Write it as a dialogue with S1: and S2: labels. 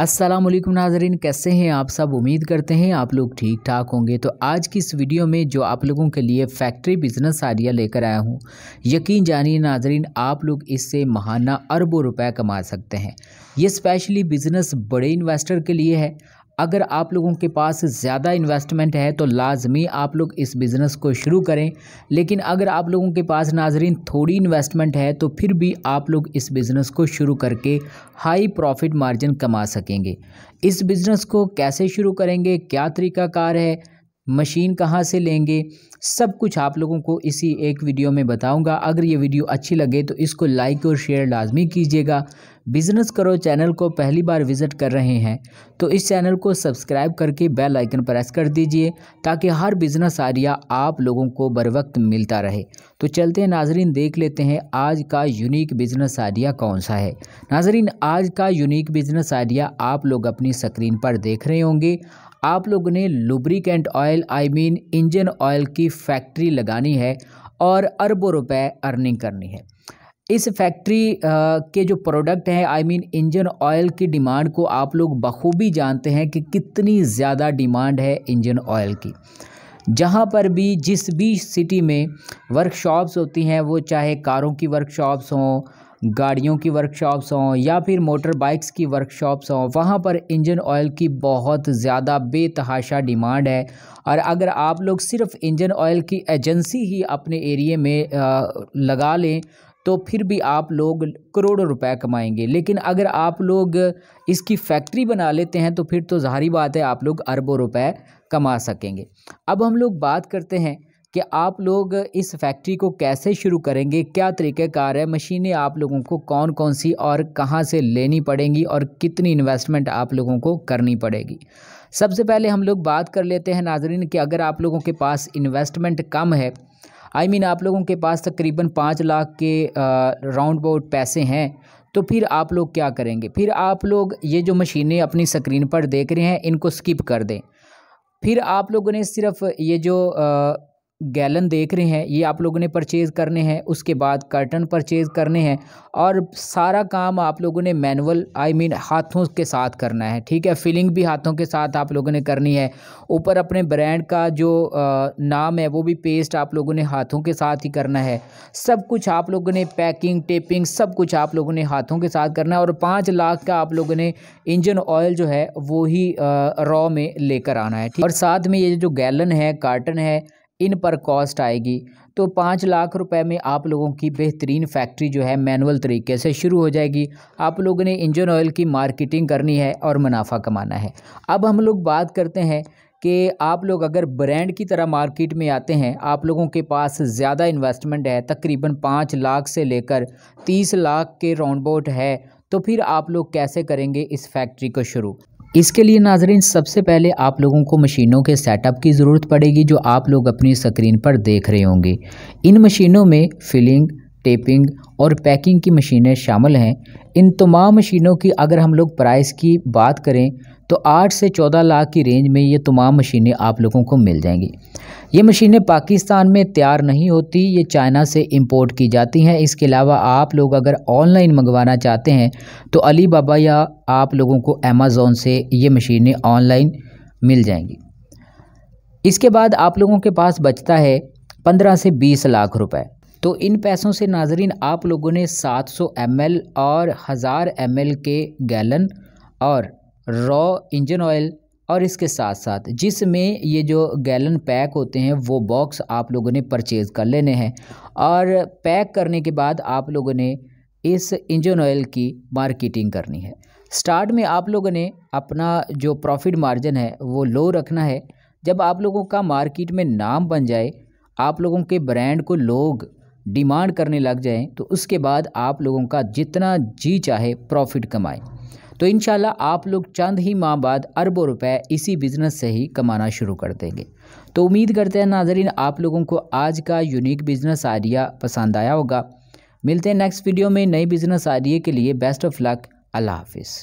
S1: अस्सलाम वालेकुम नाजरीन कैसे हैं आप सब उम्मीद करते हैं आप लोग ठीक ठाक होंगे तो आज की इस वीडियो में जो आप लोगों के लिए फैक्ट्री बिजनेस आइडिया लेकर आया हूं यकीन जानिए नाजरीन आप लोग इससे महाना अरबों रुपए कमा सकते हैं ये स्पेशली बिज़नेस बड़े इन्वेस्टर के लिए है अगर आप लोगों के पास ज़्यादा इन्वेस्टमेंट है तो लाजमी आप लोग इस बिज़नेस को शुरू करें लेकिन अगर आप लोगों के पास नाजरीन थोड़ी इन्वेस्टमेंट है तो फिर भी आप लोग इस बिज़नेस को शुरू करके हाई प्रॉफिट मार्जिन कमा सकेंगे इस बिज़नेस को कैसे शुरू करेंगे क्या तरीकाकार है मशीन कहाँ से लेंगे सब कुछ आप लोगों को इसी एक वीडियो में बताऊंगा अगर ये वीडियो अच्छी लगे तो इसको लाइक और शेयर लाजमी कीजिएगा बिज़नेस करो चैनल को पहली बार विज़िट कर रहे हैं तो इस चैनल को सब्सक्राइब करके बेल आइकन प्रेस कर दीजिए ताकि हर बिज़नेस आइडिया आप लोगों को बर वक्त मिलता रहे तो चलते हैं नाजरीन देख लेते हैं आज का यूनिक बिज़नेस आइडिया कौन सा है नाजरीन आज का यूनिक बिज़नेस आइडिया आप लोग अपनी स्क्रीन पर देख रहे होंगे आप लोगों ने lubricant oil I mean engine oil की फैक्ट्री लगानी है और अरबों रुपए अर्निंग करनी है इस फैक्ट्री के जो प्रोडक्ट हैं आई मीन इंजन ऑयल की डिमांड को आप लोग बखूबी जानते हैं कि कितनी ज़्यादा डिमांड है इंजन ऑयल की जहाँ पर भी जिस भी सिटी में वर्कशॉप्स होती हैं वो चाहे कारों की वर्कशॉप्स हों गाड़ियों की वर्कशॉप्स हों या फिर मोटर बाइक्स की वर्कशॉप्स हों वहाँ पर इंजन ऑयल की बहुत ज़्यादा बेतहाशा डिमांड है और अगर आप लोग सिर्फ इंजन ऑयल की एजेंसी ही अपने एरिए में लगा लें तो फिर भी आप लोग करोड़ों रुपए कमाएंगे लेकिन अगर आप लोग इसकी फैक्ट्री बना लेते हैं तो फिर तो ज़ाहरी बात है आप लोग अरबों रुपए कमा सकेंगे अब हम लोग बात करते हैं कि आप लोग इस फैक्ट्री को कैसे शुरू करेंगे क्या तरीक़ेकार है मशीनें आप लोगों को कौन कौन सी और कहाँ से लेनी पड़ेंगी और कितनी इन्वेस्टमेंट आप लोगों को करनी पड़ेगी सबसे पहले हम लोग बात कर लेते हैं नाजरीन कि अगर आप लोगों के पास इन्वेस्टमेंट कम है आई I मीन mean, आप लोगों के पास तकरीबन पाँच लाख के राउंड अबाउट पैसे हैं तो फिर आप लोग क्या करेंगे फिर आप लोग ये जो मशीनें अपनी स्क्रीन पर देख रहे हैं इनको स्किप कर दें फिर आप लोगों ने सिर्फ ये जो गैलन देख रहे हैं ये आप लोगों ने परचेज़ करने हैं उसके बाद कर्टन परचेज़ करने हैं और सारा काम आप लोगों ने मैनुअल आई मीन हाथों के साथ करना है ठीक है फिलिंग भी हाथों के साथ आप लोगों ने करनी है ऊपर अपने ब्रांड का जो नाम है वो भी पेस्ट आप लोगों ने हाथों के साथ ही करना है सब कुछ आप लोगों ने पैकिंग टेपिंग सब कुछ आप लोगों ने हाथों के साथ करना है और पाँच लाख का आप लोगों ने इंजन ऑयल जो है वो ही रॉ में लेकर आना है और साथ में ये जो गैलन है कार्टन है इन पर कॉस्ट आएगी तो पाँच लाख रुपए में आप लोगों की बेहतरीन फैक्ट्री जो है मैनुअल तरीके से शुरू हो जाएगी आप लोगों ने इंजन ऑयल की मार्केटिंग करनी है और मुनाफा कमाना है अब हम लोग बात करते हैं कि आप लोग अगर ब्रांड की तरह मार्केट में आते हैं आप लोगों के पास ज़्यादा इन्वेस्टमेंट है तकरीबन पाँच लाख से लेकर तीस लाख के राउंड बोट है तो फिर आप लोग कैसे करेंगे इस फैक्ट्री को शुरू इसके लिए नाजरीन सबसे पहले आप लोगों को मशीनों के सेटअप की ज़रूरत पड़ेगी जो आप लोग अपनी स्क्रीन पर देख रहे होंगे इन मशीनों में फिलिंग टेपिंग और पैकिंग की मशीनें शामिल हैं इन तमाम मशीनों की अगर हम लोग प्राइस की बात करें तो आठ से चौदह लाख की रेंज में ये तमाम मशीनें आप लोगों को मिल जाएंगी ये मशीनें पाकिस्तान में तैयार नहीं होती ये चाइना से इंपोर्ट की जाती हैं इसके अलावा आप लोग अगर ऑनलाइन मंगवाना चाहते हैं तो अली बाबा या आप लोगों को अमेज़ोन से ये मशीनें ऑनलाइन मिल जाएंगी इसके बाद आप लोगों के पास बचता है पंद्रह से बीस लाख रुपए तो इन पैसों से नाजरीन आप लोगों ने सात सौ एम और हज़ार एम के गैलन और रॉ इंजन ऑयल और इसके साथ साथ जिसमें ये जो गैलन पैक होते हैं वो बॉक्स आप लोगों ने परचेज़ कर लेने हैं और पैक करने के बाद आप लोगों ने इस इंजन ऑयल की मार्केटिंग करनी है स्टार्ट में आप लोगों ने अपना जो प्रॉफिट मार्जिन है वो लो रखना है जब आप लोगों का मार्केट में नाम बन जाए आप लोगों के ब्रांड को लोग डिमांड करने लग जाएं तो उसके बाद आप लोगों का जितना जी चाहे प्रॉफिट कमाएं तो इन आप लोग चंद ही माह बाद अरबों रुपए इसी बिज़नेस से ही कमाना शुरू कर देंगे तो उम्मीद करते हैं नाजरीन आप लोगों को आज का यूनिक बिज़नेस आइडिया पसंद आया होगा मिलते हैं नेक्स्ट वीडियो में नई बिज़नेस आइडिया के लिए बेस्ट ऑफ लक अल्लाह हाफिज़